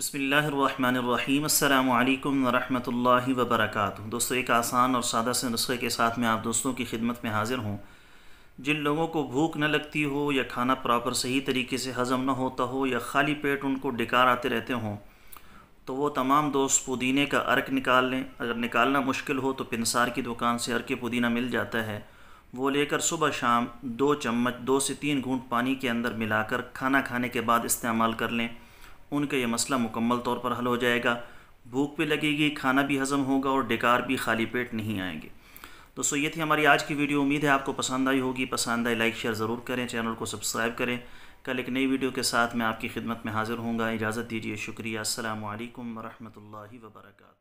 बसमिलीम अल्लाम वरहमल वबरक दोस्तों एक आसान और सादा से नुस्खे के साथ मैं आप दोस्तों की खिदमत में हाज़िर हूँ जिन लोगों को भूख न लगती हो या खाना प्रॉपर सही तरीके से हज़म न होता हो या खाली पेट उनको डिकार आते रहते हों तो वो तमाम दोस्त पुदीने का अर्क निकाल लें अगर निकालना मुश्किल हो तो पिनसार की दुकान से अर्क पुदीना मिल जाता है वो लेकर सुबह शाम दो चम्मच दो से तीन घूंट पानी के अंदर मिलाकर खाना खाने के बाद इस्तेमाल कर लें उनका यह मसला मुकम्मल तौर पर हल हो जाएगा भूख भी लगेगी खाना भी हज़म होगा और डेकार भी खाली पेट नहीं आएंगे दोस्तों ये थी हमारी आज की वीडियो उम्मीद है आपको पसंद आई होगी पसंद आई लाइक शेयर ज़रूर करें चैनल को सब्सक्राइब करें कल एक नई वीडियो के साथ मैं आपकी खिदमत में हाज़िर हूँगा इजाज़त दीजिए शुक्रिया अल्लाम वरहमल वर्का